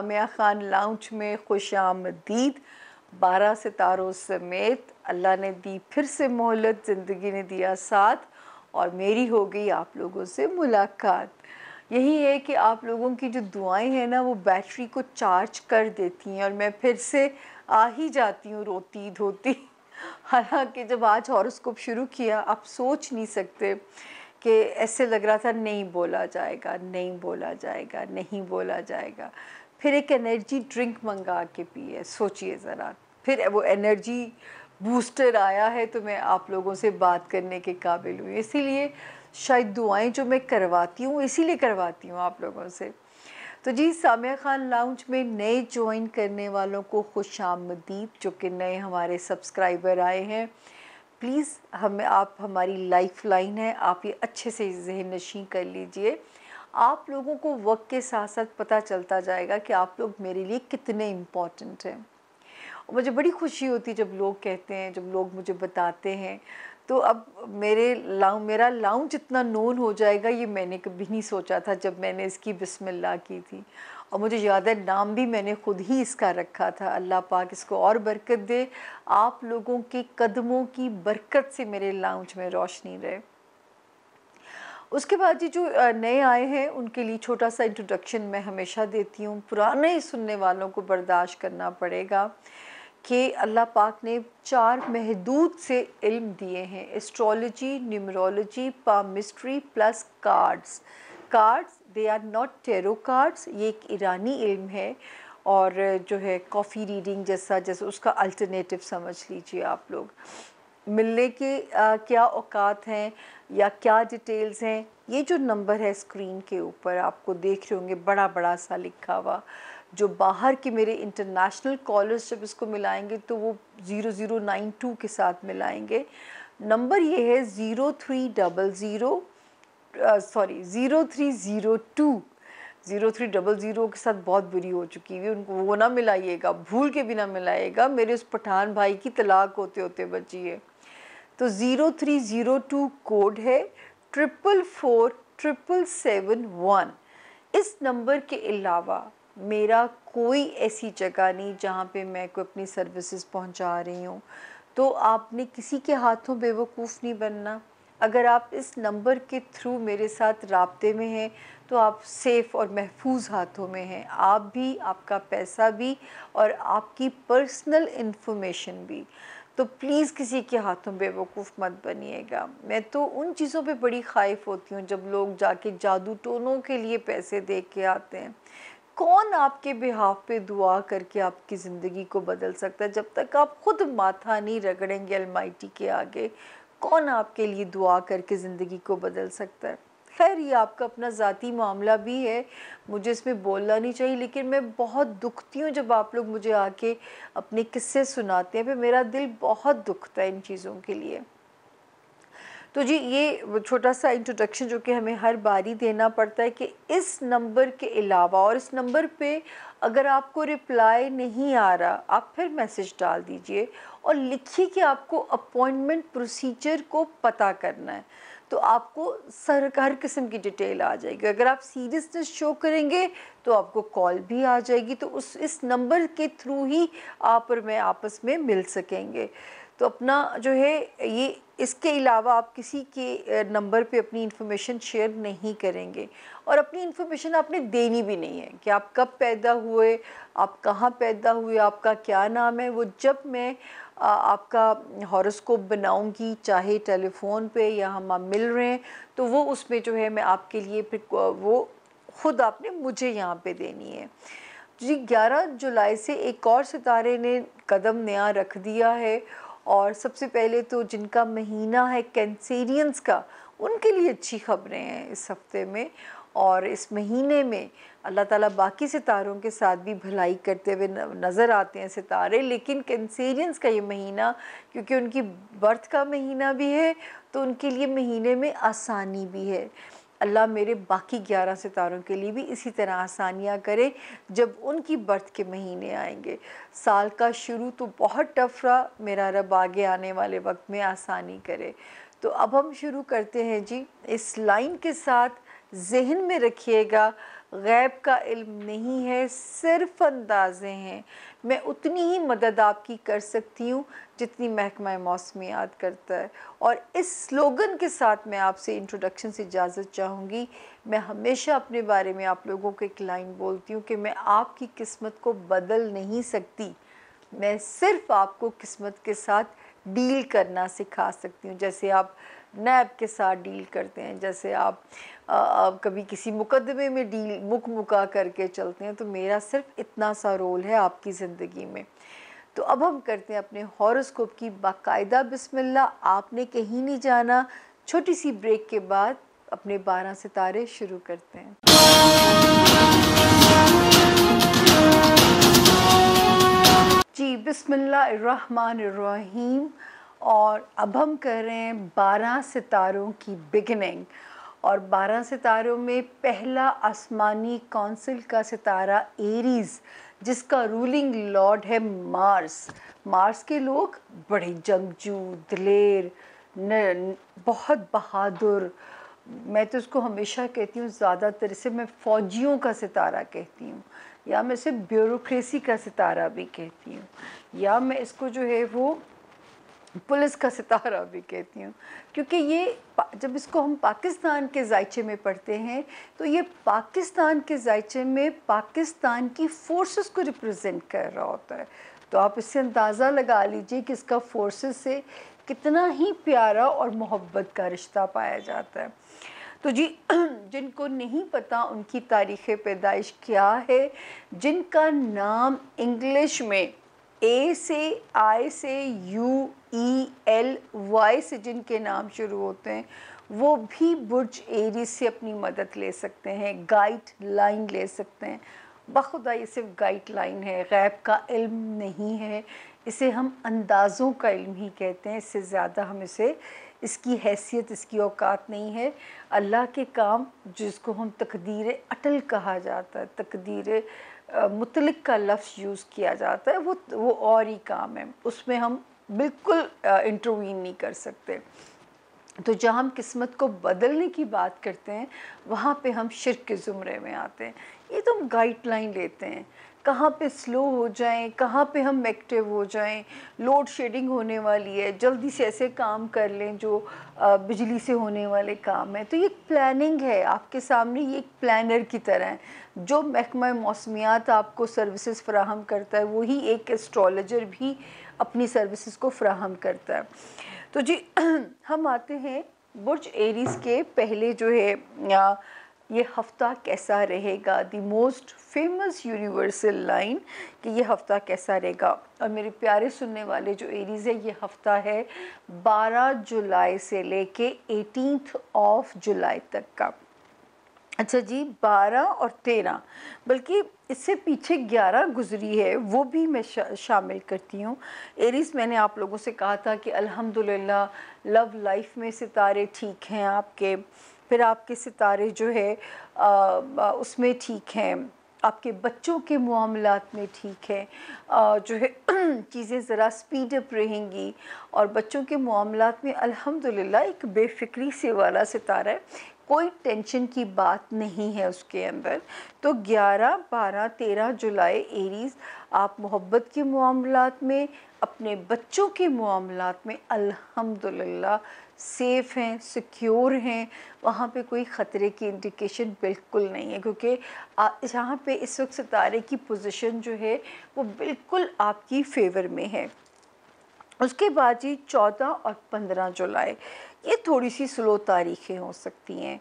Samia Khan lounge में खुश आमदीद बारह सितारों समेत अल्लाह ने दी फिर से मोहलत ज़िंदगी ने दिया साथ और मेरी हो गई आप लोगों से मुलाकात यही है कि आप लोगों की जो दुआएं हैं ना वो बैटरी को चार्ज कर देती हैं और मैं फिर से आ ही जाती हूँ रोती धोती हालांकि जब आज हॉरोस्कोप शुरू किया आप सोच नहीं सकते कि ऐसे लग रहा था नहीं बोला जाएगा नहीं बोला जाएगा नहीं बोला जाएगा फिर एक एनर्जी ड्रिंक मंगा के पिए सोचिए ज़रा फिर वो एनर्जी बूस्टर आया है तो मैं आप लोगों से बात करने के काबिल हूँ इसीलिए शायद दुआएं जो मैं करवाती हूँ इसीलिए करवाती हूँ आप लोगों से तो जी सामिया ख़ान लाउंज में नए ज्वाइन करने वालों को खुश आमदीद जो कि नए हमारे सब्सक्राइबर आए हैं प्लीज़ हम आप हमारी लाइफ लाइन है आप ये अच्छे से जहन नशी कर लीजिए आप लोगों को वक्त के साथ साथ पता चलता जाएगा कि आप लोग मेरे लिए कितने इम्पॉर्टेंट हैं मुझे बड़ी खुशी होती जब लोग कहते हैं जब लोग मुझे बताते हैं तो अब मेरे लाउ मेरा लाउंज इतना नोन हो जाएगा ये मैंने कभी नहीं सोचा था जब मैंने इसकी बिस्मिल्लाह की थी और मुझे याद है नाम भी मैंने खुद ही इसका रखा था अल्लाह पाक इसको और बरकत दे आप लोगों के कदमों की बरकत से मेरे लाउंज में रोशनी रहे उसके बाद जी जो नए आए हैं उनके लिए छोटा सा इंट्रोडक्शन मैं हमेशा देती हूँ पुराने सुनने वालों को बर्दाश्त करना पड़ेगा कि अल्लाह पाक ने चार महदूद से इल्म दिए हैं astrology numerology palmistry plus cards cards they are not tarot cards ये एक ईरानी इल्म है और जो है कॉफ़ी रीडिंग जैसा जैसा उसका अल्टरनेटिव समझ लीजिए आप लोग मिलने के आ, क्या औकात हैं या क्या डिटेल्स हैं ये जो नंबर है स्क्रीन के ऊपर आपको देख रहे होंगे बड़ा बड़ा सा लिखा हुआ जो बाहर के मेरे इंटरनेशनल कॉलर्स जब इसको मिलाएंगे तो वो ज़ीरो ज़ीरो नाइन टू के साथ मिलाएंगे नंबर ये है zero three double zero sorry zero three zero two zero three double zero के साथ बहुत बुरी हो चुकी हुई उनको वो ना मिलाइएगा भूल के भी ना मिलाइएगा मेरे उस पठान भाई की तलाक होते होते बची है तो zero three zero two code है triple four triple seven one इस नंबर के अलावा मेरा कोई ऐसी जगह नहीं जहाँ पे मैं को अपनी सर्विसेज पहुँचा रही हूँ तो आपने किसी के हाथों बेवकूफ़ नहीं बनना अगर आप इस नंबर के थ्रू मेरे साथ रबते में हैं तो आप सेफ़ और महफूज हाथों में हैं आप भी आपका पैसा भी और आपकी पर्सनल इन्फॉर्मेशन भी तो प्लीज़ किसी के हाथों बेवकूफ़ मत बनिएगा मैं तो उन चीज़ों पे बड़ी खाइफ होती हूँ जब लोग जाके जादू टोनों के लिए पैसे दे के आते हैं कौन आपके बिहाफ पे दुआ करके आपकी ज़िंदगी को बदल सकता है जब तक आप खुद माथा नहीं रगड़ेंगे अलमाइटी के आगे कौन आपके लिए दुआ करके ज़िंदगी को बदल सकता है खैर ये आपका अपना ज़ाती मामला भी है मुझे इसमें बोलना नहीं चाहिए लेकिन मैं बहुत दुखती हूँ जब आप लोग मुझे आके अपने किस्से सुनाते हैं फिर मेरा दिल बहुत दुखता है इन चीज़ों के लिए तो जी ये छोटा सा इंट्रोडक्शन जो कि हमें हर बारी देना पड़ता है कि इस नंबर के अलावा और इस नंबर पे अगर आपको रिप्लाई नहीं आ रहा आप फिर मैसेज डाल दीजिए और लिखिए कि आपको अपॉइंटमेंट प्रोसीजर को पता करना है तो आपको सर हर किस्म की डिटेल आ जाएगी अगर आप सीरियसनेस शो करेंगे तो आपको कॉल भी आ जाएगी तो उस इस नंबर के थ्रू ही आप और मैं आपस में मिल सकेंगे तो अपना जो है ये इसके अलावा आप किसी के नंबर पे अपनी इन्फॉर्मेशन शेयर नहीं करेंगे और अपनी इन्फॉर्मेशन आपने देनी भी नहीं है कि आप कब पैदा हुए आप कहाँ पैदा हुए आपका क्या नाम है वो जब मैं आपका हॉरोस्कोप बनाऊंगी चाहे टेलीफोन पे या हम आप मिल रहे हैं तो वो उसमें जो है मैं आपके लिए फिर वो ख़ुद आपने मुझे यहाँ पे देनी है जी 11 जुलाई से एक और सितारे ने कदम नया रख दिया है और सबसे पहले तो जिनका महीना है कैंसेरियंस का उनके लिए अच्छी खबरें हैं इस हफ्ते में और इस महीने में अल्लाह ताला बाकी सितारों के साथ भी भलाई करते हुए नज़र आते हैं सितारे लेकिन कंसेरियंस का ये महीना क्योंकि उनकी बर्थ का महीना भी है तो उनके लिए महीने में आसानी भी है अल्लाह मेरे बाकी ग्यारह सितारों के लिए भी इसी तरह आसानियाँ करे जब उनकी बर्थ के महीने आएंगे साल का शुरू तो बहुत टफ रहा मेरा रब आगे आने वाले वक्त में आसानी करे तो अब हम शुरू करते हैं जी इस लाइन के साथ जहन में रखिएगा गैब का इल्म नहीं है सिर्फ अंदाजे हैं मैं उतनी ही मदद आपकी कर सकती हूँ जितनी महकमा मौसमियात करता है और इस स्लोगन के साथ मैं आपसे इंट्रोडक्शन से इजाज़त चाहूँगी मैं हमेशा अपने बारे में आप लोगों को एक लाइन बोलती हूँ कि मैं आपकी किस्मत को बदल नहीं सकती मैं सिर्फ आपको किस्मत के साथ डील करना सिखा सकती हूँ जैसे आप नैब के साथ डील करते हैं जैसे आप आ, आप कभी किसी मुकदमे में डील मुक मुका करके चलते हैं तो मेरा सिर्फ इतना सा रोल है आपकी ज़िंदगी में तो अब हम करते हैं अपने हॉरोस्कोप की बाकायदा बिस्मिल्ला आपने कहीं नहीं जाना छोटी सी ब्रेक के बाद अपने बारह सितारे शुरू करते हैं जी बिस्मिल्लाह और अब हम कर रहे हैं बारह सितारों की बिगनिंग और बारह सितारों में पहला आसमानी कौंसिल का सितारा एरीज़ जिसका रूलिंग लॉर्ड है मार्स मार्स के लोग बड़े जंगजू दिलेर न, बहुत बहादुर मैं तो उसको हमेशा कहती हूँ ज़्यादातर इसे मैं फ़ौजियों का सितारा कहती हूँ या मैं इसे ब्यूरोक्रेसी का सितारा भी कहती हूँ या मैं इसको जो है वो पुलिस का सितारा भी कहती हूँ क्योंकि ये जब इसको हम पाकिस्तान के जायचे में पढ़ते हैं तो ये पाकिस्तान के जायचे में पाकिस्तान की फोर्सेस को रिप्रेजेंट कर रहा होता है तो आप इससे अंदाज़ा लगा लीजिए कि इसका फोर्सेस से कितना ही प्यारा और मोहब्बत का रिश्ता पाया जाता है तो जी जिनको नहीं पता उनकी तारीख़ पैदाइश क्या है जिनका नाम इंग्लिश में ए से आई से यू ई एल वाई से जिनके नाम शुरू होते हैं वो भी बुर्ज एरी से अपनी मदद ले सकते हैं गाइड लाइन ले सकते हैं बखुदा ये सिर्फ गाइड लाइन है गैब का इल्म नहीं है इसे हम अंदाज़ों का इल्म ही कहते हैं इससे ज़्यादा हम इसे इसकी हैसियत इसकी औकात नहीं है अल्लाह के काम जिसको हम तकदीर अटल कहा जाता है तकदीर मुतलक का लफ्ज़ यूज़ किया जाता है वो वो और ही काम है उसमें हम बिल्कुल इंटरवीन नहीं कर सकते तो जहाँ हम किस्मत को बदलने की बात करते हैं वहाँ पे हम शिरक के ज़ुमरे में आते हैं ये तो हम गाइडलाइन लेते हैं कहाँ पे स्लो हो जाएं कहाँ पे हम एक्टिव हो जाएं लोड शेडिंग होने वाली है जल्दी से ऐसे काम कर लें जो बिजली से होने वाले काम हैं तो ये प्लानिंग है आपके सामने ये एक प्लानर की तरह है जो महकमा मौसमियात आपको सर्विसेज फ्राहम करता है वही एक एस्ट्रोलॉजर भी अपनी सर्विसेज को फ़राहम करता है तो जी हम आते हैं बुर्ज एरीज़ के पहले जो है ये हफ्ता कैसा रहेगा the most famous universal line कि ये हफ्ता कैसा रहेगा और मेरे प्यारे सुनने वाले जो एरीज़ है ये हफ्ता है 12 जुलाई से लेके 18th ऑफ जुलाई तक का अच्छा जी बारह और तेरह बल्कि इससे पीछे ग्यारह गुजरी है वो भी मैं शा, शामिल करती हूँ एरीज़ मैंने आप लोगों से कहा था कि अल्हम्दुलिल्लाह लव लाइफ में सितारे ठीक हैं आपके फिर आपके सितारे जो है उसमें ठीक हैं आपके बच्चों के मामलात में ठीक है जो है चीज़ें ज़रा स्पीड अप रहेंगी और बच्चों के मामलात में अल्हम्दुलिल्लाह एक बेफिक्री से वाला सितारा है कोई टेंशन की बात नहीं है उसके अंदर तो 11, 12, 13 जुलाई एरीज़ आप मोहब्बत के मामलात में अपने बच्चों के मामलात में अल्हम्दुलिल्लाह सेफ़ हैं सिक्योर हैं वहाँ पे कोई ख़तरे की इंडिकेशन बिल्कुल नहीं है क्योंकि यहाँ पे इस वक्त सितारे की पोजीशन जो है वो बिल्कुल आपकी फेवर में है उसके बाद जी चौदह और पंद्रह जुलाई ये थोड़ी सी स्लो तारीखें हो सकती हैं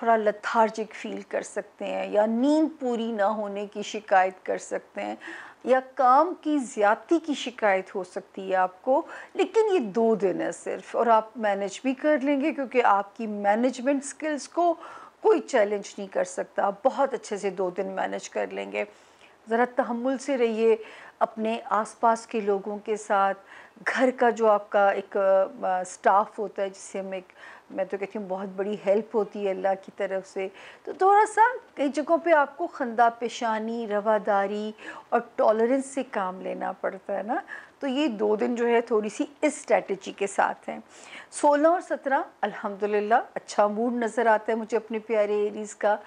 थोड़ा लथार्जिक फील कर सकते हैं या नींद पूरी ना होने की शिकायत कर सकते हैं या काम की ज़्यादती की शिकायत हो सकती है आपको लेकिन ये दो दिन है सिर्फ और आप मैनेज भी कर लेंगे क्योंकि आपकी मैनेजमेंट स्किल्स को कोई चैलेंज नहीं कर सकता आप बहुत अच्छे से दो दिन मैनेज कर लेंगे ज़रा तहमुल से रहिए अपने आसपास के लोगों के साथ घर का जो आपका एक स्टाफ होता है जिसे हम एक मैं तो कहती हूँ बहुत बड़ी हेल्प होती है अल्लाह की तरफ से तो थोड़ा सा कई जगहों पे आपको खंदा पेशानी रवादारी और टॉलरेंस से काम लेना पड़ता है ना तो ये दो दिन जो है थोड़ी सी इस स्ट्रैटेजी के साथ हैं सोलह और सत्रह अल्हम्दुलिल्लाह अच्छा मूड नज़र आता है मुझे अपने प्यारे एरीज़ का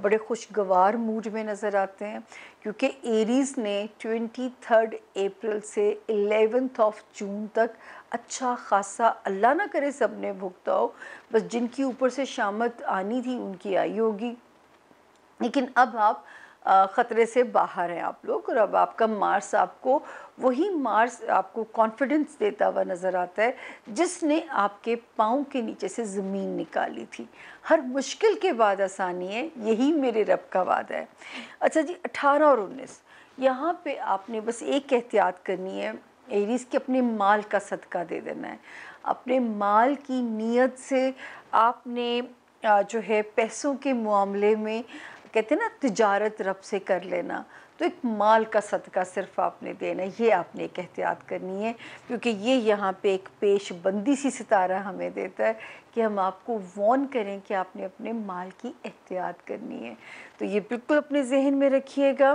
बड़े खुशगवार मूड में नज़र आते हैं क्योंकि एरीज़ ने थर्ड अप्रैल से एलेवेंथ ऑफ जून तक अच्छा खासा अल्लाह ना करे सब ने भुगता हो बस जिनकी ऊपर से शामत आनी थी उनकी आई होगी लेकिन अब आप ख़तरे से बाहर हैं आप लोग और अब आपका मार्स आपको वही मार्स आपको कॉन्फिडेंस देता हुआ नज़र आता है जिसने आपके पाँव के नीचे से ज़मीन निकाली थी हर मुश्किल के बाद आसानी है यही मेरे रब का वादा है अच्छा जी अठारह और उन्नीस यहाँ पे आपने बस एक एहतियात करनी है एरीज़ के अपने माल का सदका दे देना है अपने माल की नीयत से आपने जो है पैसों के मामले में कहते हैं ना तजारत रब से कर लेना तो एक माल का सदका सिर्फ आपने देना ये आपने एक एहतियात करनी है क्योंकि ये यहाँ पे एक पेश बंदी सी सितारा हमें देता है कि हम आपको वॉन करें कि आपने अपने माल की एहतियात करनी है तो ये बिल्कुल अपने जहन में रखिएगा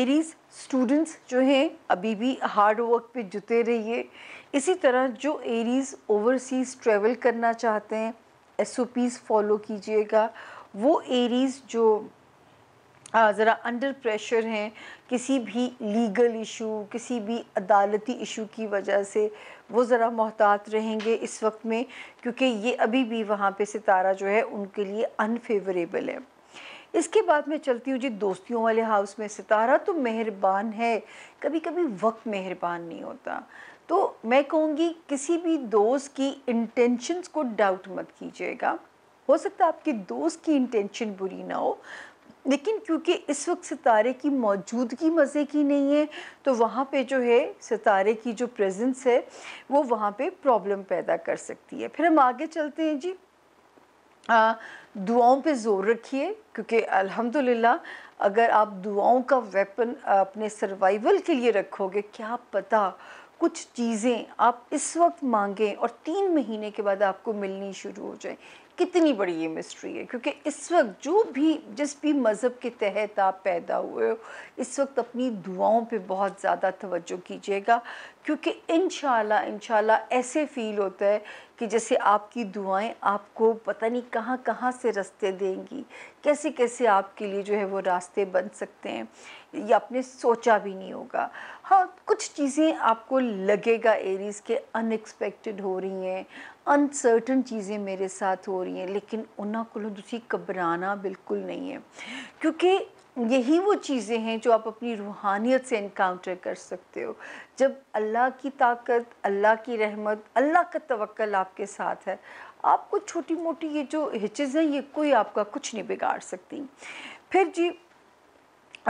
एरीज स्टूडेंट्स जो हैं अभी भी हार्ड वर्क पे जुते रहिए इसी तरह जो एरीज़ ओवरसीज़ ट्रेवल करना चाहते हैं एस फॉलो कीजिएगा वो एरीज़ जो ज़रा अंडर प्रेशर हैं किसी भी लीगल इशू किसी भी अदालती इशू की वजह से वो ज़रा मोहतात रहेंगे इस वक्त में क्योंकि ये अभी भी वहाँ पे सितारा जो है उनके लिए अनफेवरेबल है इसके बाद मैं चलती हूँ जी दोस्तियों वाले हाउस में सितारा तो मेहरबान है कभी कभी वक्त मेहरबान नहीं होता तो मैं कहूँगी किसी भी दोस्त की इंटेंशंस को डाउट मत कीजिएगा हो सकता है आपके दोस्त की इंटेंशन बुरी ना हो लेकिन क्योंकि इस वक्त सितारे की मौजूदगी मज़े की नहीं है तो वहाँ पे जो है सितारे की जो प्रेजेंस है वो वहाँ पे प्रॉब्लम पैदा कर सकती है फिर हम आगे चलते हैं जी दुआओं पे ज़ोर रखिए क्योंकि अल्हम्दुलिल्लाह अगर आप दुआओं का वेपन अपने सर्वाइवल के लिए रखोगे क्या पता कुछ चीज़ें आप इस वक्त मांगें और तीन महीने के बाद आपको मिलनी शुरू हो जाए कितनी बड़ी ये मिस्ट्री है क्योंकि इस वक्त जो भी जिस भी मज़हब के तहत आप पैदा हुए हो इस वक्त अपनी दुआओं पे बहुत ज़्यादा तवज्जो कीजिएगा क्योंकि इन शाला ऐसे फ़ील होता है कि जैसे आपकी दुआएं आपको पता नहीं कहाँ कहाँ से रास्ते देंगी कैसे कैसे आपके लिए जो है वो रास्ते बन सकते हैं ये आपने सोचा भी नहीं होगा हाँ कुछ चीज़ें आपको लगेगा एरीज़ के अनएक्सपेक्टेड हो रही हैं अनसर्टन चीज़ें मेरे साथ हो रही हैं लेकिन उन्होंने को घबराना बिल्कुल नहीं है क्योंकि यही वो चीज़ें हैं जो आप अपनी रूहानियत से इनकाउंटर कर सकते हो जब अल्लाह की ताकत अल्लाह की रहमत अल्लाह का तवक्ल आपके साथ है आपको छोटी मोटी ये जो हिचज़ हैं ये कोई आपका कुछ नहीं बिगाड़ सकती फिर जी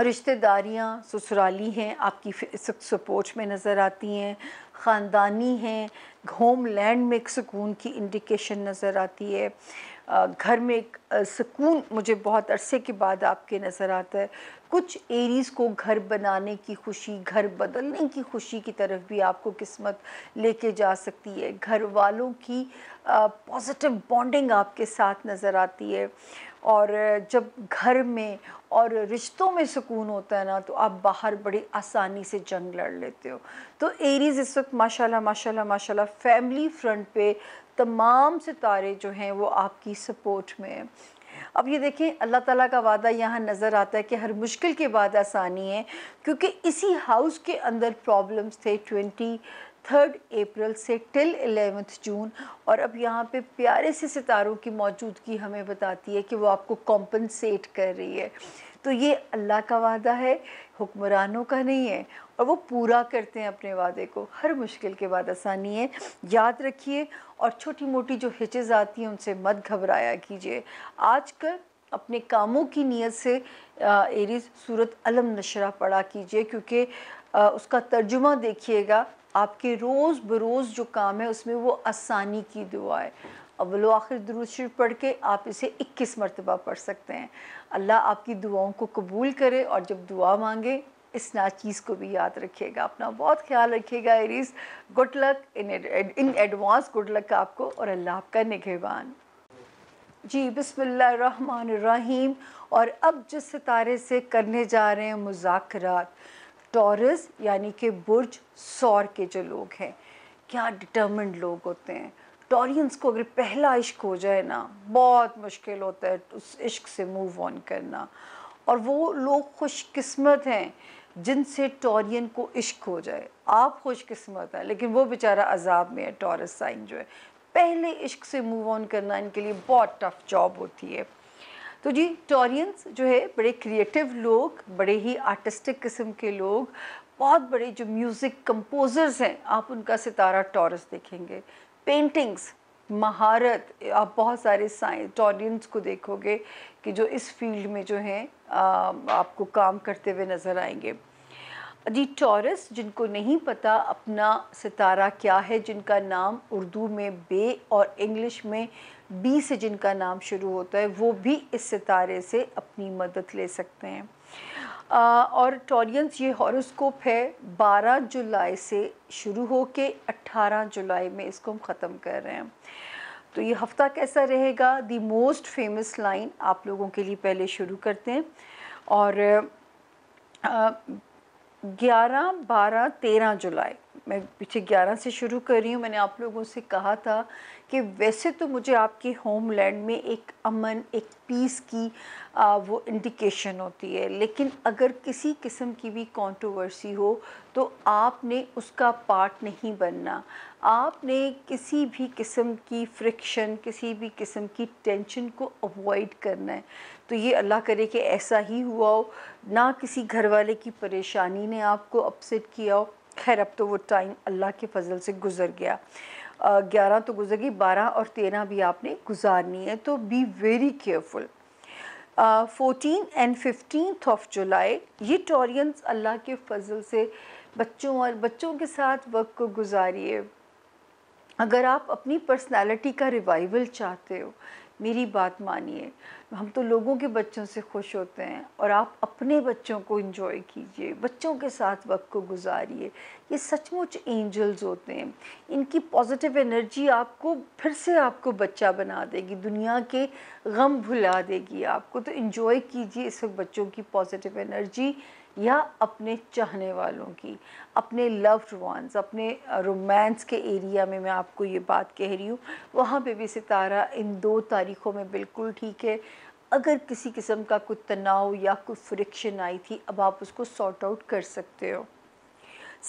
रिश्तेदारियाँ ससुराली हैं आपकी सपोर्ट में नज़र आती हैं ख़ानदानी हैं होम लैंड में एक सुकून की इंडिकेशन नज़र आती है घर में एक सुकून मुझे बहुत अरसे के बाद आपके नज़र आता है कुछ एरीज़ को घर बनाने की खुशी घर बदलने की खुशी की तरफ भी आपको किस्मत लेके जा सकती है घर वालों की पॉजिटिव बॉन्डिंग आपके साथ नज़र आती है और जब घर में और रिश्तों में सुकून होता है ना तो आप बाहर बड़ी आसानी से जंग लड़ लेते हो तो एरीज़ इस वक्त माशाल्लाह माशाल्लाह माशाल्लाह फैमिली फ्रंट पे तमाम सितारे जो हैं वो आपकी सपोर्ट में हैं अब ये देखें अल्लाह ताला का वादा यहाँ नज़र आता है कि हर मुश्किल के बाद आसानी है क्योंकि इसी हाउस के अंदर प्रॉब्लम्स थे ट्वेंटी थर्ड अप्रैल से टिल एलेवेंथ जून और अब यहाँ पे प्यारे से सितारों की मौजूदगी हमें बताती है कि वो आपको कॉम्पनसेट कर रही है तो ये अल्लाह का वादा है हुक्मरानों का नहीं है और वो पूरा करते हैं अपने वादे को हर मुश्किल के बाद आसानी है याद रखिए और छोटी मोटी जो हिचेज आती हैं उनसे मत घबराया कीजिए आज कल अपने कामों की नीयत से एरीज सूरत अलम नशरा पढ़ा कीजिए क्योंकि उसका तर्जुमा देखिएगा आपके रोज़ बरोज़ जो काम है उसमें वो आसानी की दुआ है अवलो आखिर दुरुशर पढ़ के आप इसे 21 मरतबा पढ़ सकते हैं अल्लाह आपकी दुआओं को कबूल करे और जब दुआ मांगे इस नाचीज़ को भी याद रखिएगा अपना बहुत ख्याल रखिएगा Aries good luck in in advance good luck आपको और अल्लाह आपका निगहबान जी बसमीम और अब जिस सितारे से करने जा रहे हैं मुजाकरात टॉरस यानी कि बुर्ज सौर के जो लोग हैं क्या डिटर्मेंड लोग होते हैं टॉरियंस को अगर पहला इश्क हो जाए ना बहुत मुश्किल होता है उस इश्क से मूव ऑन करना और वो लोग ख़ुशकस्मत हैं जिनसे टॉरियन को इश्क हो जाए आप खुशकस्मत हैं लेकिन वो बेचारा अजाब में है टॉरस साइन जो है पहले इश्क से मूव ऑन करना इनके लिए बहुत टफ जॉब होती है तो जी टोरियंस जो है बड़े क्रिएटिव लोग बड़े ही आर्टिस्टिक किस्म के लोग बहुत बड़े जो म्यूज़िक कंपोज़र्स हैं आप उनका सितारा टॉरस देखेंगे पेंटिंग्स महारत आप बहुत सारे टॉरियंस को देखोगे कि जो इस फील्ड में जो हैं आपको काम करते हुए नज़र आएंगे जी टॉरस जिनको नहीं पता अपना सितारा क्या है जिनका नाम उर्दू में बे और इंग्लिश में बी से जिनका नाम शुरू होता है वो भी इस सितारे से अपनी मदद ले सकते हैं आ, और टॉरियंस ये हॉरोस्कोप है 12 जुलाई से शुरू हो के अट्ठारह जुलाई में इसको हम ख़त्म कर रहे हैं तो ये हफ़्ता कैसा रहेगा दी मोस्ट फेमस लाइन आप लोगों के लिए पहले शुरू करते हैं और ग्यारह बारह तेरह जुलाई मैं पीछे ग्यारह से शुरू कर रही हूँ मैंने आप लोगों से कहा था कि वैसे तो मुझे आपकी होमलैंड में एक अमन एक पीस की आ, वो इंडिकेशन होती है लेकिन अगर किसी किस्म की भी कंट्रोवर्सी हो तो आपने उसका पार्ट नहीं बनना आपने किसी भी किस्म की फ्रिक्शन किसी भी किस्म की टेंशन को अवॉइड करना है तो ये अल्लाह करे कि ऐसा ही हुआ हो ना किसी घर वाले की परेशानी ने आपको अपसेट किया हो खैर अब तो वो टाइम अल्लाह के फजल से गुज़र गया ग्यारह तो गुजर गई बारह और तेरह भी आपने गुजारनी है तो be very careful fourteen and fifteen of July ये टॉरियंस अल्लाह के फजल से बच्चों और बच्चों के साथ वक्त को गुजारिए अगर आप अपनी पर्सनालिटी का रिवाइवल चाहते हो मेरी बात मानिए हम तो लोगों के बच्चों से खुश होते हैं और आप अपने बच्चों को इन्जॉय कीजिए बच्चों के साथ वक्त को गुजारिए ये सचमुच एंजल्स होते हैं इनकी पॉजिटिव एनर्जी आपको फिर से आपको बच्चा बना देगी दुनिया के गम भुला देगी आपको तो इन्जॉय कीजिए इस वक्त बच्चों की पॉजिटिव एनर्जी या अपने चाहने वालों की अपने लव्ड वंस अपने रोमांस के एरिया में मैं आपको ये बात कह रही हूँ वहाँ पे भी सितारा इन दो तारीख़ों में बिल्कुल ठीक है अगर किसी किस्म का कोई तनाव या कोई फ्रिक्शन आई थी अब आप उसको सॉर्ट आउट कर सकते हो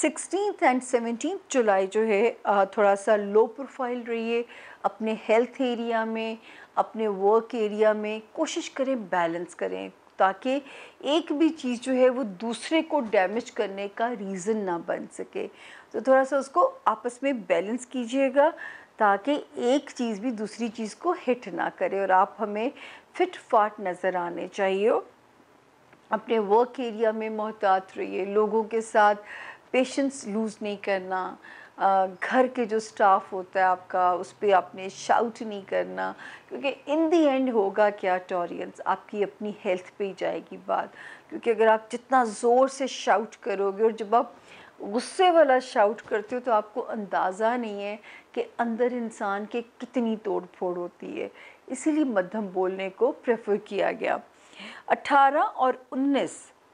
सिक्सटीन एंड सेवनटीन जुलाई जो है थोड़ा सा लो प्रोफाइल रहिए अपने हेल्थ एरिया में अपने वर्क एरिया में कोशिश करें बैलेंस करें ताकि एक भी चीज़ जो है वो दूसरे को डैमेज करने का रीज़न ना बन सके तो थोड़ा सा उसको आपस में बैलेंस कीजिएगा ताकि एक चीज़ भी दूसरी चीज़ को हिट ना करे और आप हमें फिट फाट नज़र आने चाहिए अपने वर्क एरिया में मोहतात रहिए लोगों के साथ पेशेंस लूज़ नहीं करना घर के जो स्टाफ होता है आपका उस पर आपने शाउट नहीं करना क्योंकि इन दी एंड होगा क्या टॉरियंस आपकी अपनी हेल्थ पे ही जाएगी बात क्योंकि अगर आप जितना ज़ोर से शाउट करोगे और जब आप गुस्से वाला शाउट करते हो तो आपको अंदाज़ा नहीं है कि अंदर इंसान के कितनी तोड़ फोड़ होती है इसीलिए मध्यम बोलने को प्रेफर किया गया 18 और 19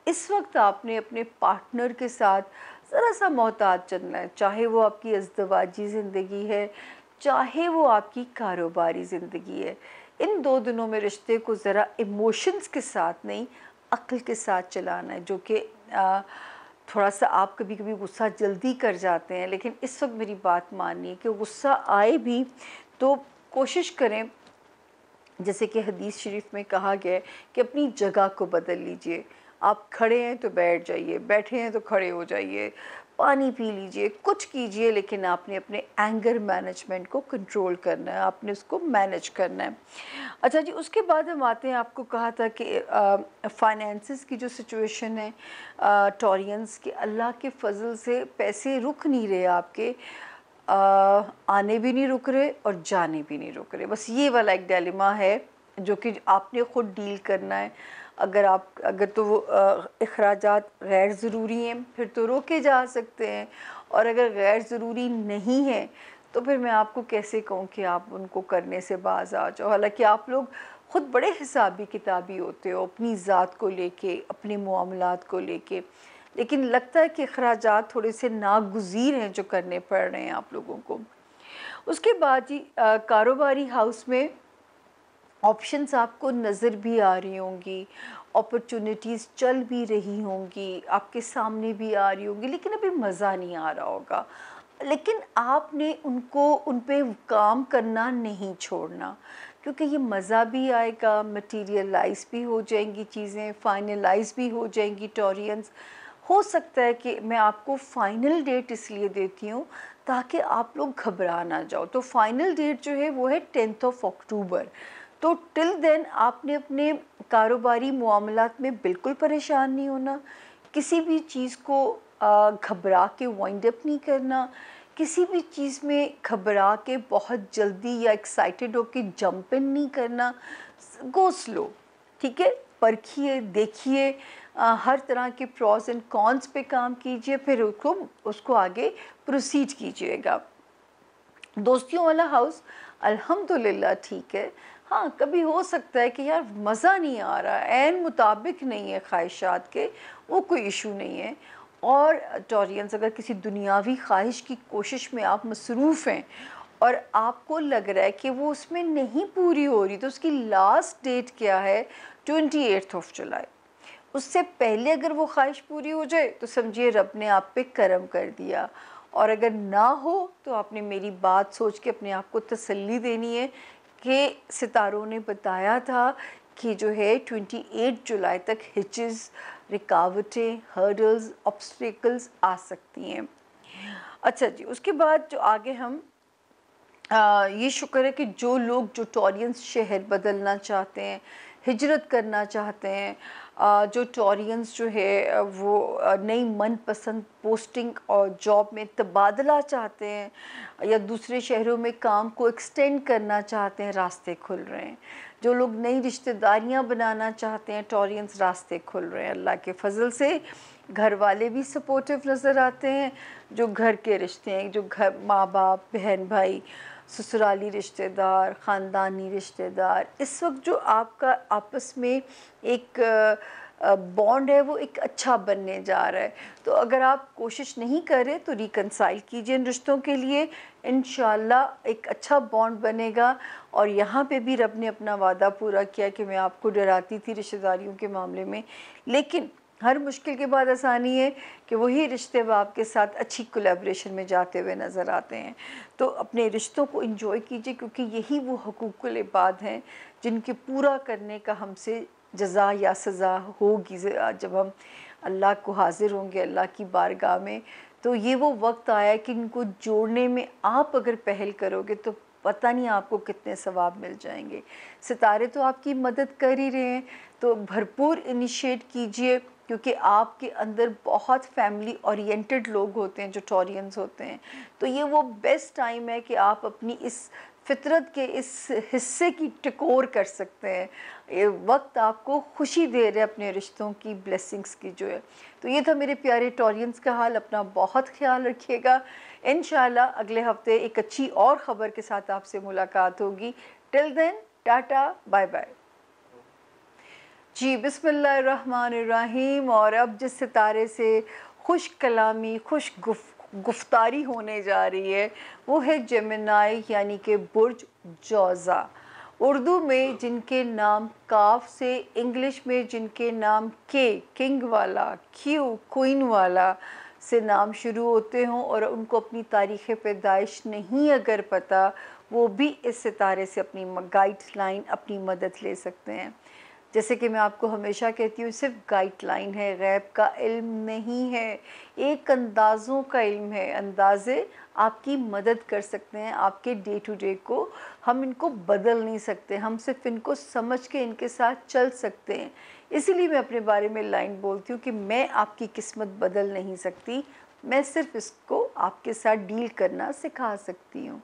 इस वक्त आपने अपने पार्टनर के साथ ज़रा सा मोहताज चलना है चाहे वो आपकी अजदवाजी ज़िंदगी है चाहे वो आपकी कारोबारी ज़िंदगी है इन दो दिनों में रिश्ते को ज़रा इमोशंस के साथ नहीं अक्ल के साथ चलाना है जो कि थोड़ा सा आप कभी कभी गुस्सा जल्दी कर जाते हैं लेकिन इस वक्त मेरी बात माननी है कि गुस्सा आए भी तो कोशिश करें जैसे कि हदीस शरीफ में कहा गया है कि अपनी जगह को बदल लीजिए आप खड़े हैं तो बैठ जाइए बैठे हैं तो खड़े हो जाइए पानी पी लीजिए कुछ कीजिए लेकिन आपने अपने एंगर मैनेजमेंट को कंट्रोल करना है आपने उसको मैनेज करना है अच्छा जी उसके बाद हम आते हैं आपको कहा था कि फाइनेंसिस की जो सिचुएशन है टॉरियंस के अल्लाह के फजल से पैसे रुक नहीं रहे आपके आ, आने भी नहीं रुक रहे और जाने भी नहीं रुक रहे बस ये वाला एक डेलिमा है जो कि आपने ख़ुद डील करना है अगर आप अगर तो वो अखराज गैर ज़रूरी हैं फिर तो रोके जा सकते हैं और अगर गैर ज़रूरी नहीं है तो फिर मैं आपको कैसे कहूँ कि आप उनको करने से बाज आ जाओ हालांकि आप लोग ख़ुद बड़े हिसाबी किताबी होते हो अपनी ज़ात को लेके अपने मामलत को लेके लेकिन लगता है कि अखराज थोड़े से नागजीर हैं जो करने पड़ रहे हैं आप लोगों को उसके बाद ही कारोबारी हाउस में ऑप्शंस आपको नज़र भी आ रही होंगी अपॉर्चुनिटीज़ चल भी रही होंगी आपके सामने भी आ रही होंगी लेकिन अभी मज़ा नहीं आ रहा होगा लेकिन आपने उनको उन पर काम करना नहीं छोड़ना क्योंकि ये मज़ा भी आएगा मटीरियलाइज भी हो जाएंगी चीज़ें फाइनलाइज भी हो जाएंगी टॉरियंस हो सकता है कि मैं आपको फ़ाइनल डेट इसलिए देती हूँ ताकि आप लोग घबरा ना जाओ तो फाइनल डेट जो है वो है टेंथ ऑफ अक्टूबर तो टिल देन आपने अपने कारोबारी मामला में बिल्कुल परेशान नहीं होना किसी भी चीज़ को घबरा के वाइंड अप नहीं करना किसी भी चीज़ में घबरा के बहुत जल्दी या एक्साइटेड होकर जंप इन नहीं करना गो स्लो ठीक है परखिए देखिए हर तरह के प्रॉज एंड कॉन्स पे काम कीजिए फिर उसको उसको आगे प्रोसीड कीजिएगा दोस्तियों वाला हाउस अल्हम्दुलिल्लाह ठीक है हाँ कभी हो सकता है कि यार मज़ा नहीं आ रहा एन मुताबिक नहीं है ख्वाहिशात के वो कोई इशू नहीं है और टॉरियंस अगर किसी दुनियावी ख्वाहिश की कोशिश में आप मसरूफ़ हैं और आपको लग रहा है कि वो उसमें नहीं पूरी हो रही तो उसकी लास्ट डेट क्या है ट्वेंटी एट्थ ऑफ जुलाई उससे पहले अगर वो ख्वाहिश पूरी हो जाए तो समझिए रब ने आप पे करम कर दिया और अगर ना हो तो आपने मेरी बात सोच के अपने आप को तसल्ली देनी है के सितारों ने बताया था कि जो है 28 जुलाई तक हिचेस रिकावटें हर्डल्स ऑब्स्टिकल्स आ सकती हैं अच्छा जी उसके बाद जो आगे हम आ, ये शुक्र है कि जो लोग जो टॉरियंस शहर बदलना चाहते हैं हिजरत करना चाहते हैं जो टॉरियंस जो है वो नई मनपसंद पोस्टिंग और जॉब में तबादला चाहते हैं या दूसरे शहरों में काम को एक्सटेंड करना चाहते हैं रास्ते खुल रहे हैं जो लोग नई रिश्तेदारियां बनाना चाहते हैं टॉरियंस रास्ते खुल रहे हैं अल्लाह के फजल से घर वाले भी सपोर्टिव नज़र आते हैं जो घर के रिश्ते हैं जो घर माँ बाप बहन भाई ससुराली रिश्तेदार ख़ानदानी रिश्तेदार इस वक्त जो आपका आपस में एक बॉन्ड है वो एक अच्छा बनने जा रहा है तो अगर आप कोशिश नहीं करें तो रिकनसाइल कीजिए इन रिश्तों के लिए इन एक अच्छा बॉन्ड बनेगा और यहाँ पे भी रब ने अपना वादा पूरा किया कि मैं आपको डराती थी रिश्तेदारियों के मामले में लेकिन हर मुश्किल के बाद आसानी है कि वही रिश्ते वो आपके साथ अच्छी कोलेब्रेशन में जाते हुए नज़र आते हैं तो अपने रिश्तों को इंजॉय कीजिए क्योंकि यही वो हकूक़ इबाद हैं जिनके पूरा करने का हमसे जजा या सज़ा होगी जब हम अल्लाह को हाजिर होंगे अल्लाह की बारगाह में तो ये वो वक्त आया कि इनको जोड़ने में आप अगर पहल करोगे तो पता नहीं आपको कितने सवाब मिल जाएंगे सितारे तो आपकी मदद कर ही रहे हैं तो भरपूर इनिशिएट कीजिए क्योंकि आपके अंदर बहुत फैमिली ओरिएंटेड लोग होते हैं जो टॉरियंस होते हैं तो ये वो बेस्ट टाइम है कि आप अपनी इस फितरत के इस हिस्से की टकोर कर सकते हैं ये वक्त आपको खुशी दे रहे अपने रिश्तों की ब्लेसिंग्स की जो है तो ये था मेरे प्यारे टॉरियंस का हाल अपना बहुत ख्याल रखिएगा इन अगले हफ्ते एक अच्छी और ख़बर के साथ आपसे मुलाकात होगी till then tata bye bye जी बिसमीम और अब जिस सितारे से खुश कलामी खुश गुफ गुफ्तारी होने जा रही है वो है जमनाई यानी कि बुर्ज जौज़ा उर्दू में जिनके नाम काफ से इंग्लिश में जिनके नाम के किंग वाला क्यू क्वीन वाला से नाम शुरू होते हों और उनको अपनी तारीख़ पैदाइश नहीं अगर पता वो भी इस सितारे से अपनी गाइडलाइन अपनी मदद ले सकते हैं जैसे कि मैं आपको हमेशा कहती हूँ सिर्फ गाइडलाइन है गैब का इल्म नहीं है एक अंदाज़ों का इल्म है अंदाज़े आपकी मदद कर सकते हैं आपके डे टू डे को हम इनको बदल नहीं सकते हम सिर्फ इनको समझ के इनके साथ चल सकते हैं इसीलिए मैं अपने बारे में लाइन बोलती हूँ कि मैं आपकी किस्मत बदल नहीं सकती मैं सिर्फ इसको आपके साथ डील करना सिखा सकती हूँ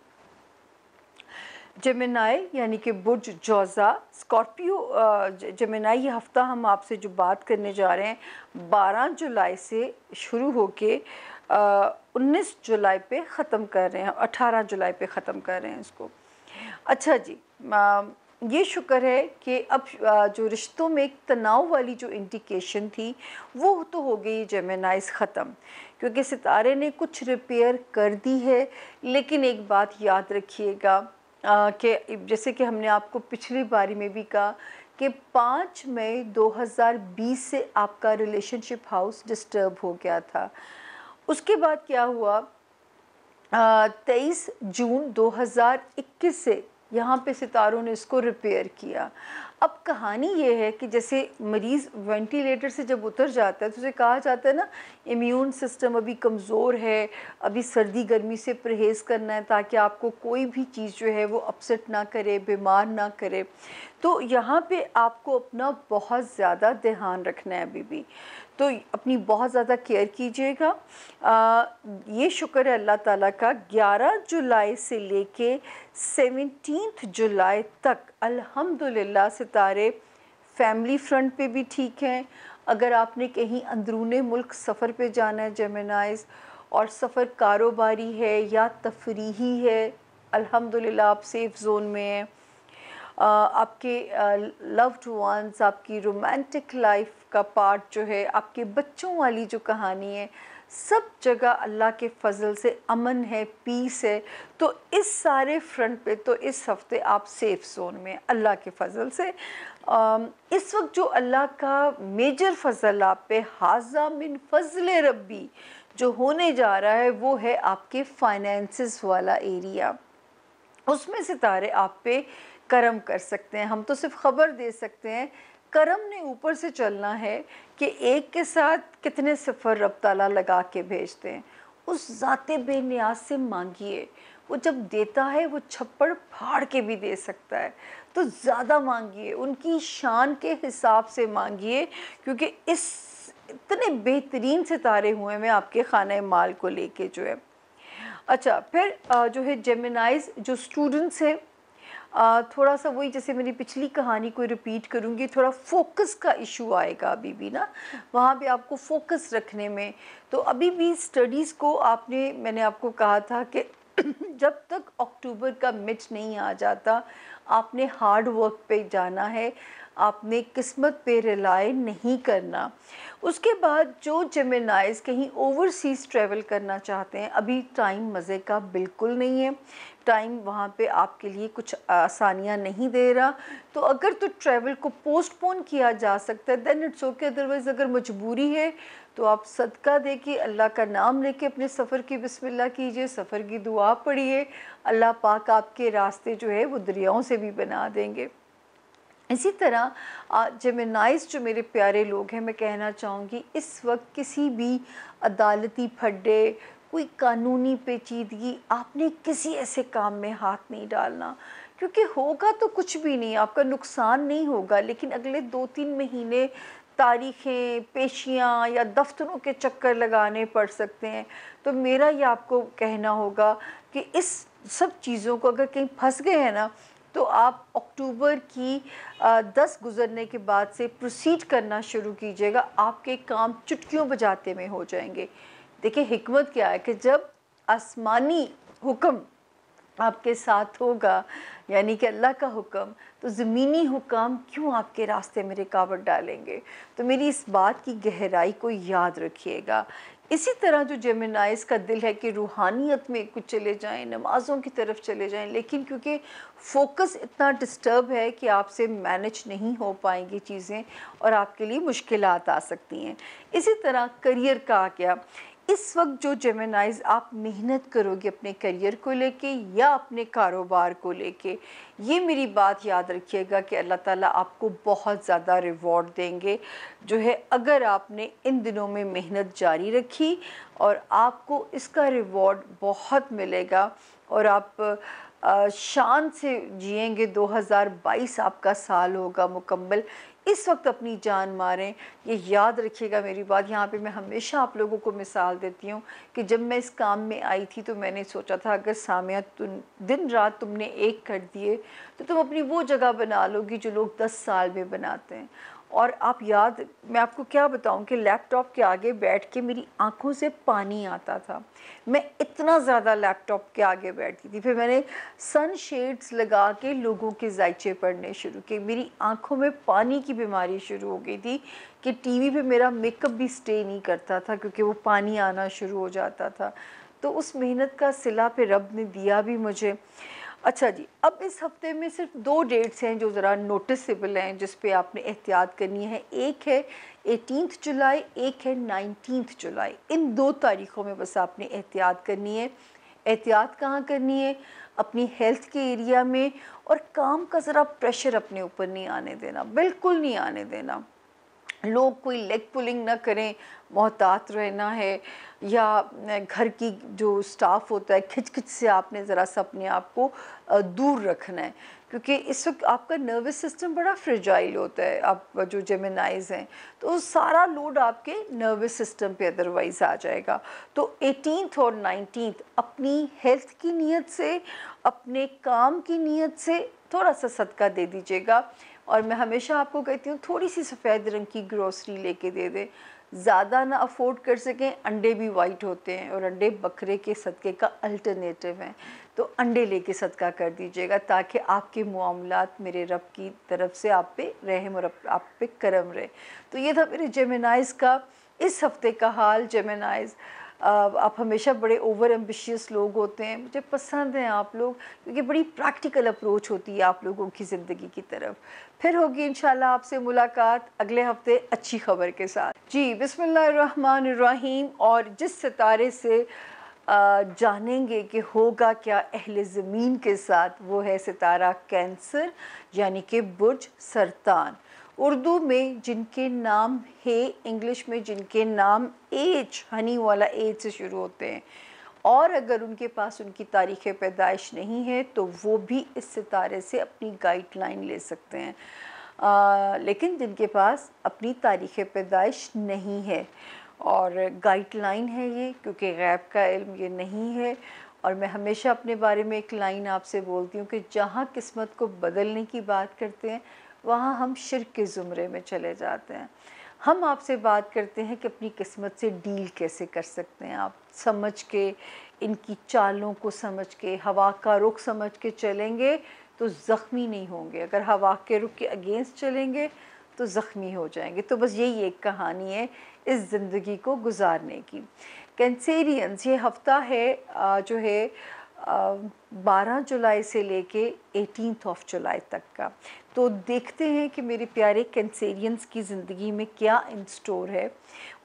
जमेनाई यानी कि बुर्ज जोज़ा स्कॉर्पियो जमेनाई ये हफ़्ता हम आपसे जो बात करने जा रहे हैं 12 जुलाई से शुरू होके उन्नीस जुलाई पे ख़त्म कर रहे हैं अठारह जुलाई पे ख़त्म कर रहे हैं इसको अच्छा जी आ, ये शुक्र है कि अब जो रिश्तों में एक तनाव वाली जो इंडिकेशन थी वो तो हो गई जमेनाइज ख़त्म क्योंकि सितारे ने कुछ रिपेयर कर दी है लेकिन एक बात याद रखिएगा कि जैसे कि हमने आपको पिछली बारी में भी कहा कि पाँच मई 2020 से आपका रिलेशनशिप हाउस डिस्टर्ब हो गया था उसके बाद क्या हुआ तेईस जून 2021 से यहाँ पे सितारों ने इसको रिपेयर किया अब कहानी ये है कि जैसे मरीज़ वेंटिलेटर से जब उतर जाता है तो उसे कहा जाता है ना इम्यून सिस्टम अभी कमज़ोर है अभी सर्दी गर्मी से परहेज़ करना है ताकि आपको कोई भी चीज़ जो है वो अपसेट ना करे बीमार ना करे तो यहाँ पे आपको अपना बहुत ज़्यादा ध्यान रखना है अभी भी तो अपनी बहुत ज़्यादा केयर कीजिएगा ये शुक्र है अल्लाह ताला का 11 जुलाई से लेके सेवनटीनथ जुलाई तक अल्हम्दुलिल्लाह सितारे फैमिली फ्रंट पे भी ठीक हैं अगर आपने कहीं अंदरून मुल्क सफ़र पे जाना है जेमिनाइज और सफ़र कारोबारी है या तफरीही है अल्हम्दुलिल्लाह आप सेफ़ जोन में हैं आपके लव्ड वंस आपकी रोमांटिक लाइफ का पार्ट जो है आपके बच्चों वाली जो कहानी है सब जगह अल्लाह के फजल से अमन है पीस है तो इस सारे फ्रंट पे तो इस हफ्ते आप सेफ जोन में अल्लाह के फजल से इस वक्त जो अल्लाह का मेजर फजल आप पे हाजा मिन फजल रबी जो होने जा रहा है वो है आपके फाइनेंसिस वाला एरिया उसमें सितारे आप पे करम कर सकते हैं हम तो सिर्फ ख़बर दे सकते हैं कर्म ने ऊपर से चलना है कि एक के साथ कितने सिफर रब ताला लगा के भेजते हैं उस बे बेनियाज से मांगिए वो जब देता है वो छप्पड़ फाड़ के भी दे सकता है तो ज़्यादा मांगिए उनकी शान के हिसाब से मांगिए क्योंकि इस इतने बेहतरीन सितारे हुए हैं आपके खाना माल को लेके जो है अच्छा फिर जो है जेमिनाइज जो स्टूडेंट्स हैं थोड़ा सा वही जैसे मेरी पिछली कहानी को रिपीट करूँगी थोड़ा फोकस का इशू आएगा अभी भी ना वहाँ पे आपको फोकस रखने में तो अभी भी स्टडीज़ को आपने मैंने आपको कहा था कि जब तक अक्टूबर का मिच नहीं आ जाता आपने हार्ड वर्क पे जाना है आपने किस्मत पे रिलाय नहीं करना उसके बाद जो जेमिनाइज कहीं ओवरसीज ट्रैवल करना चाहते हैं अभी टाइम मज़े का बिल्कुल नहीं है टाइम वहाँ पे आपके लिए कुछ आसानियाँ नहीं दे रहा तो अगर तो ट्रैवल को पोस्टपोन किया जा सकता है देन इट्स ओके अदरवाइज़ अगर मजबूरी है तो आप सदका दे के अल्लाह का नाम लेके अपने सफ़र की बिस्मिल्लाह कीजिए सफ़र की दुआ पढ़िए अल्लाह पाक आपके रास्ते जो है वो दरियाओं से भी बना देंगे इसी तरह जेमिनाइज जो मेरे प्यारे लोग हैं मैं कहना चाहूँगी इस वक्त किसी भी अदालती फड्डे कोई कानूनी पेचीदगी आपने किसी ऐसे काम में हाथ नहीं डालना क्योंकि होगा तो कुछ भी नहीं आपका नुकसान नहीं होगा लेकिन अगले दो तीन महीने तारीखें पेशियाँ या दफ्तरों के चक्कर लगाने पड़ सकते हैं तो मेरा ये आपको कहना होगा कि इस सब चीज़ों को अगर कहीं फंस गए हैं ना तो आप अक्टूबर की दस गुजरने के बाद से प्रोसीड करना शुरू कीजिएगा आपके काम चुटकियों बजाते में हो जाएंगे देखिए हमत क्या है कि जब आसमानी हुक्म आपके साथ होगा यानी कि अल्लाह का हुक्म तो ज़मीनी हुक्म क्यों आपके रास्ते में रुकावट डालेंगे तो मेरी इस बात की गहराई को याद रखिएगा इसी तरह जो जेमिनाइज का दिल है कि रूहानियत में कुछ चले जाएं नमाज़ों की तरफ चले जाएं लेकिन क्योंकि फोकस इतना डिस्टर्ब है कि आपसे मैनेज नहीं हो पाएंगी चीज़ें और आपके लिए मुश्किल आ सकती हैं इसी तरह करियर का आ गया इस वक्त जो जेमेनाइज आप मेहनत करोगे अपने करियर को लेके या अपने कारोबार को लेके ये मेरी बात याद रखिएगा कि अल्लाह ताला आपको बहुत ज़्यादा रिवॉर्ड देंगे जो है अगर आपने इन दिनों में मेहनत जारी रखी और आपको इसका रिवॉर्ड बहुत मिलेगा और आप शान से जिएंगे 2022 आपका साल होगा मुकम्मल इस वक्त अपनी जान मारें ये याद रखिएगा मेरी बात यहाँ पे मैं हमेशा आप लोगों को मिसाल देती हूँ कि जब मैं इस काम में आई थी तो मैंने सोचा था अगर सामिया तुम दिन रात तुमने एक कर दिए तो तुम अपनी वो जगह बना लोगी जो लोग दस साल में बनाते हैं और आप याद मैं आपको क्या बताऊं कि लैपटॉप के आगे बैठ के मेरी आंखों से पानी आता था मैं इतना ज़्यादा लैपटॉप के आगे बैठती थी फिर मैंने सन शेड्स लगा के लोगों के जायचे पढ़ने शुरू किए मेरी आंखों में पानी की बीमारी शुरू हो गई थी कि टीवी पे मेरा मेकअप भी स्टे नहीं करता था क्योंकि वो पानी आना शुरू हो जाता था तो उस मेहनत का सिला पे रब ने दिया भी मुझे अच्छा जी अब इस हफ्ते में सिर्फ दो डेट्स हैं जो ज़रा नोटिसबल हैं जिस पे आपने एहतियात करनी है एक है एटीन जुलाई एक है नाइनटीन जुलाई इन दो तारीख़ों में बस आपने एहतियात करनी है एहतियात कहाँ करनी है अपनी हेल्थ के एरिया में और काम का ज़रा प्रेशर अपने ऊपर नहीं आने देना बिल्कुल नहीं आने देना लोग कोई लेग पुलिंग ना करें मोहतात रहना है या घर की जो स्टाफ होता है खिचखिच से आपने ज़रा सा अपने आप को दूर रखना है क्योंकि इस वक्त आपका नर्वस सिस्टम बड़ा फ्रिजाइल होता है आप जो जेमिनाइज हैं तो सारा लोड आपके नर्वस सिस्टम पे अदरवाइज़ आ जाएगा तो एटीनथ और नाइनटीन अपनी हेल्थ की नीयत से अपने काम की नीयत से थोड़ा सा सदका दे दीजिएगा और मैं हमेशा आपको कहती हूँ थोड़ी सी सफ़ेद रंग की ग्रॉसरी लेके दे दें ज़्यादा ना अफोर्ड कर सकें अंडे भी वाइट होते हैं और अंडे बकरे के सदक़े का अल्टरनेटिव हैं तो अंडे लेके सदका कर दीजिएगा ताकि आपके मामलत मेरे रब की तरफ से आप पे रहम और आप पे करम रहे तो ये था मेरे जेमेनाइज़ का इस हफ्ते का हाल जेमेनाइज़ आप हमेशा बड़े ओवर एम्बिशियस लोग होते हैं मुझे पसंद हैं आप लोग क्योंकि बड़ी प्रैक्टिकल अप्रोच होती है आप लोगों की ज़िंदगी की तरफ फिर होगी इन आपसे मुलाकात अगले हफ्ते अच्छी खबर के साथ जी बिसमीम और जिस सितारे से जानेंगे कि होगा क्या अहल ज़मीन के साथ वो है सितारा कैंसर यानी कि बुर्ज सरतान उर्दू में जिनके नाम हे इंग्लिश में जिनके नाम एच हनी वाला एज से शुरू होते हैं और अगर उनके पास उनकी तारीख़ पैदाइश नहीं है तो वो भी इस सितारे से अपनी गाइडलाइन ले सकते हैं आ, लेकिन जिनके पास अपनी तारीख़ पैदाइश नहीं है और गाइडलाइन है ये क्योंकि गैब का इल्म ये नहीं है और मैं हमेशा अपने बारे में एक लाइन आपसे बोलती हूँ कि जहाँ किस्मत को बदलने की बात करते हैं वहाँ हम शिरक के ज़ुमरे में चले जाते हैं हम आपसे बात करते हैं कि अपनी किस्मत से डील कैसे कर सकते हैं आप समझ के इनकी चालों को समझ के हवा का रुख समझ के चलेंगे तो ज़ख्मी नहीं होंगे अगर हवा के रुख के अगेंस्ट चलेंगे तो ज़ख्मी हो जाएंगे तो बस यही एक कहानी है इस ज़िंदगी को गुजारने की कैंसेरियंस ये हफ्ता है जो है बारह जुलाई से लेके एटीन ऑफ जुलाई तक का तो देखते हैं कि मेरे प्यारे कैंसेरियंस की ज़िंदगी में क्या इन स्टोर है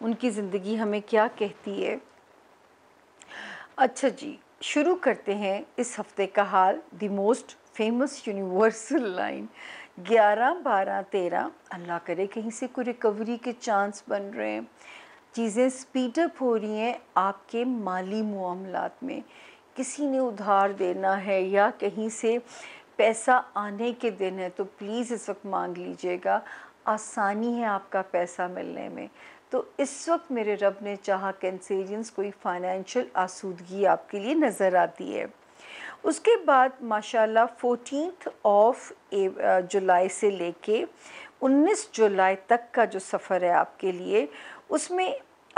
उनकी ज़िंदगी हमें क्या कहती है अच्छा जी शुरू करते हैं इस हफ्ते का हाल the most famous universal line ग्यारह बारह तेरह अल्लाह करे कहीं से कोई रिकवरी के चांस बन रहे हैं चीज़ें स्पीडअप हो रही हैं आपके माली मामला में किसी ने उधार देना है या कहीं से पैसा आने के दिन है तो प्लीज़ इस वक्त मांग लीजिएगा आसानी है आपका पैसा मिलने में तो इस वक्त मेरे रब ने चाहा कैंसेरियंस कोई फाइनेंशियल आसूदगी आपके लिए नज़र आती है उसके बाद माशाल्लाह फोर्टीथ ऑफ जुलाई से लेके 19 जुलाई तक का जो सफ़र है आपके लिए उसमें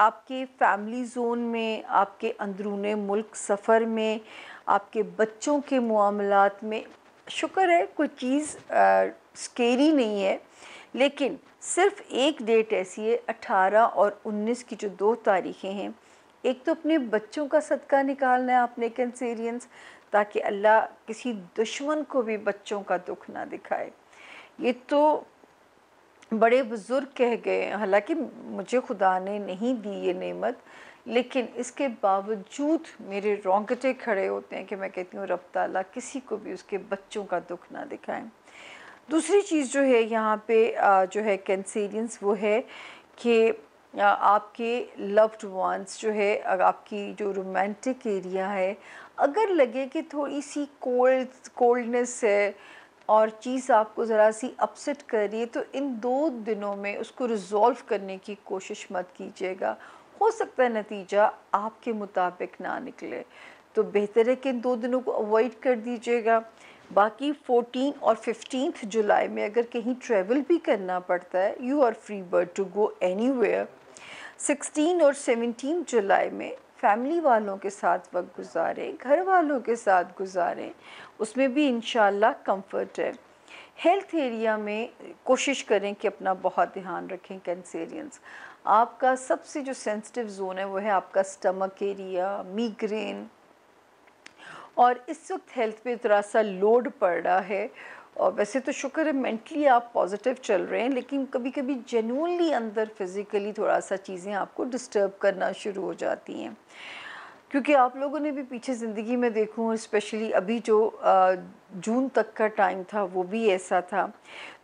आपके फैमिली जोन में आपके अंदरून मुल्क सफ़र में आपके बच्चों के मामलों में शुक्र है कोई चीज़ स्केरी नहीं है लेकिन सिर्फ एक डेट ऐसी है अठारह और उन्नीस की जो दो तारीखें हैं एक तो अपने बच्चों का सदका निकालना है आपने कैंसेरियंस ताकि अल्लाह किसी दुश्मन को भी बच्चों का दुख ना दिखाए ये तो बड़े बुज़ुर्ग कह गए हालांकि मुझे खुदा ने नहीं दी ये नेमत लेकिन इसके बावजूद मेरे रोंगटे खड़े होते हैं कि मैं कहती हूँ रब किसी को भी उसके बच्चों का दुख ना दिखाएं दूसरी चीज़ जो है यहाँ पे जो है कैंसेरियंस वो है कि आपके लव्ड वंस जो है आपकी जो रोमांटिक एरिया है अगर लगे कि थोड़ी सी कोल्ड कोल्डनेस है और चीज़ आपको ज़रा सी अपसेट कर रही है तो इन दो दिनों में उसको रिज़ॉल्व करने की कोशिश मत कीजिएगा हो सकता है नतीजा आपके मुताबिक ना निकले तो बेहतर है कि इन दो दिनों को अवॉइड कर दीजिएगा बाकी फोर्टीन और फिफ्टीन जुलाई में अगर कहीं ट्रेवल भी करना पड़ता है you are free bird to go anywhere sixteen और सेवनटीन जुलाई में फैमिली वालों के साथ वक्त गुजारें घर वालों के साथ गुजारें उसमें भी इन कंफर्ट है हेल्थ एरिया में कोशिश करें कि अपना बहुत ध्यान रखें कैंसेरियंस आपका सबसे जो सेंसिटिव जोन है वो है आपका स्टमक एरिया मीग्रेन और इस वक्त हेल्थ पे थोड़ा सा लोड पड़ रहा है और वैसे तो शुक्र है मेंटली आप पॉजिटिव चल रहे हैं लेकिन कभी कभी जेनुअनली अंदर फिज़िकली थोड़ा सा चीज़ें आपको डिस्टर्ब करना शुरू हो जाती हैं क्योंकि आप लोगों ने भी पीछे ज़िंदगी में देखूँ स्पेशली अभी जो जून तक का टाइम था वो भी ऐसा था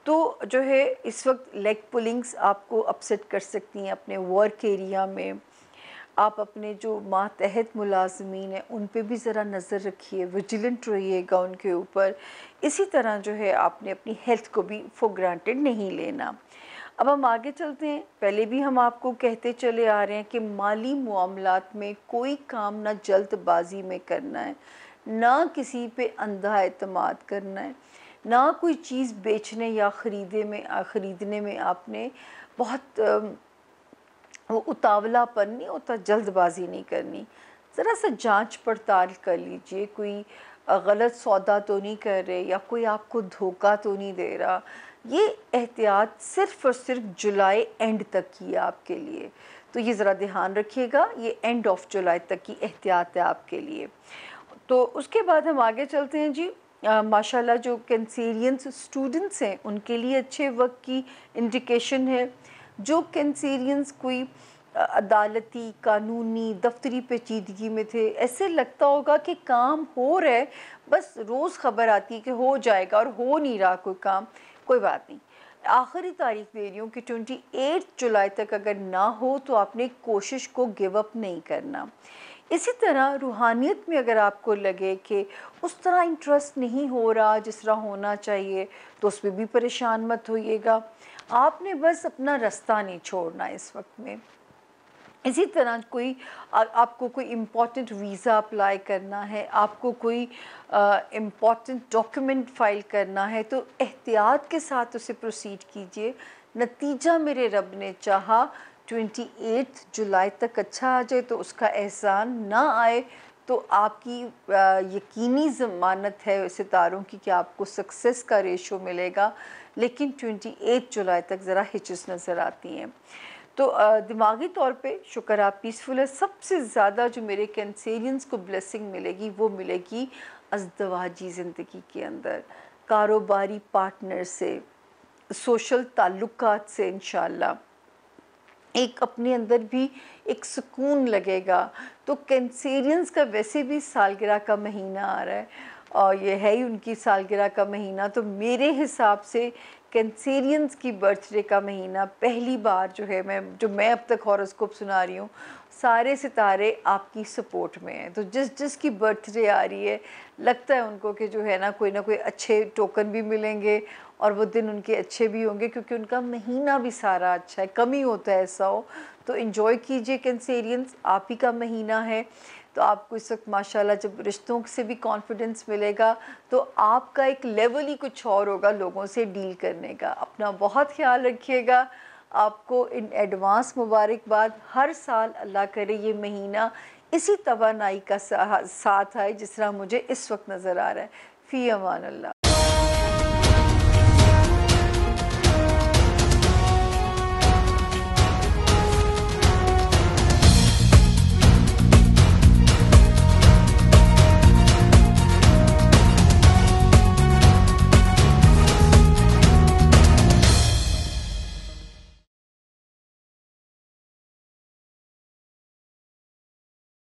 तो जो है इस वक्त लेग पुलिंग्स आपको अपसेट कर सकती हैं अपने वर्क एरिया में आप अपने जो मातहत मुलाजमीन हैं उन पे भी ज़रा नज़र रखिए विजिलेंट रहिएगा उनके ऊपर इसी तरह जो है आपने अपनी हेल्थ को भी फॉर ग्रांटेड नहीं लेना अब हम आगे चलते हैं पहले भी हम आपको कहते चले आ रहे हैं कि माली मामला में कोई काम ना जल्दबाजी में करना है ना किसी पे अंधा अतमाद करना है ना कोई चीज़ बेचने या ख़रीदे में ख़रीदने में आपने बहुत वो उतावलापन नहीं होता जल्दबाजी नहीं करनी ज़रा सा जांच पड़ताल कर लीजिए कोई गलत सौदा तो नहीं कर रहे या कोई आपको धोखा तो नहीं दे रहा ये एहतियात सिर्फ़ और सिर्फ जुलाई एंड तक की है आपके लिए तो ये ज़रा ध्यान रखिएगा ये एंड ऑफ जुलाई तक की एहतियात है आपके लिए तो उसके बाद हम आगे चलते हैं जी माशाल्लाह जो कैंसेरियंस स्टूडेंट्स हैं उनके लिए अच्छे वक्त की इंडिकेशन है जो कैंसेरियंस कोई अदालती कानूनी दफ्तरी पेचीदगी में थे ऐसे लगता होगा कि काम हो रहा है बस रोज़ खबर आती है कि हो जाएगा और हो नहीं रहा कोई काम कोई बात नहीं आखिरी तारीख दे रही हूँ कि 28 जुलाई तक अगर ना हो तो आपने कोशिश को गिव अप नहीं करना इसी तरह रूहानियत में अगर आपको लगे कि उस तरह इंटरेस्ट नहीं हो रहा जिस तरह होना चाहिए तो उस पर भी परेशान मत होइएगा आपने बस अपना रास्ता नहीं छोड़ना इस वक्त में इसी तरह कोई आ, आपको कोई इम्पॉर्टेंट वीज़ा अप्लाई करना है आपको कोई इम्पॉर्टेंट डॉक्यूमेंट फाइल करना है तो एहतियात के साथ उसे प्रोसीड कीजिए नतीजा मेरे रब ने चाहा 28 जुलाई तक अच्छा आ जाए तो उसका एहसान ना आए तो आपकी आ, यकीनी ज़मानत है सितारों की कि आपको सक्सेस का रेशो मिलेगा लेकिन 28 जुलाई तक ज़रा हिचस नज़र आती हैं तो दिमागी तौर पे शुक्र आप पीसफुल है सबसे ज़्यादा जो मेरे कैंसेरियंस को ब्लेसिंग मिलेगी वो मिलेगी अजदवाजी ज़िंदगी के अंदर कारोबारी पार्टनर से सोशल ताल्लुक से इन एक अपने अंदर भी एक सुकून लगेगा तो कैंसेरियंस का वैसे भी सालगिरह का महीना आ रहा है और ये है ही उनकी सालगिरह का महीना तो मेरे हिसाब से कैंसेरियंस की बर्थडे का महीना पहली बार जो है मैं जो मैं अब तक हॉरोस्कोप सुना रही हूँ सारे सितारे आपकी सपोर्ट में हैं तो जिस जिस की बर्थडे आ रही है लगता है उनको कि जो है ना कोई ना कोई अच्छे टोकन भी मिलेंगे और वो दिन उनके अच्छे भी होंगे क्योंकि उनका महीना भी सारा अच्छा है कम ही होता है ऐसा हो तो इन्जॉय कीजिए कैंसेरियंस आप ही का महीना है तो आपको इस वक्त माशाल्लाह जब रिश्तों से भी कॉन्फिडेंस मिलेगा तो आपका एक लेवल ही कुछ और होगा लोगों से डील करने का अपना बहुत ख्याल रखिएगा आपको इन एडवांस मुबारकबाद हर साल अल्लाह करे ये महीना इसी तोानाई का साथ आए जिस तरह मुझे इस वक्त नज़र आ रहा है फ़ी अमान अल्लाह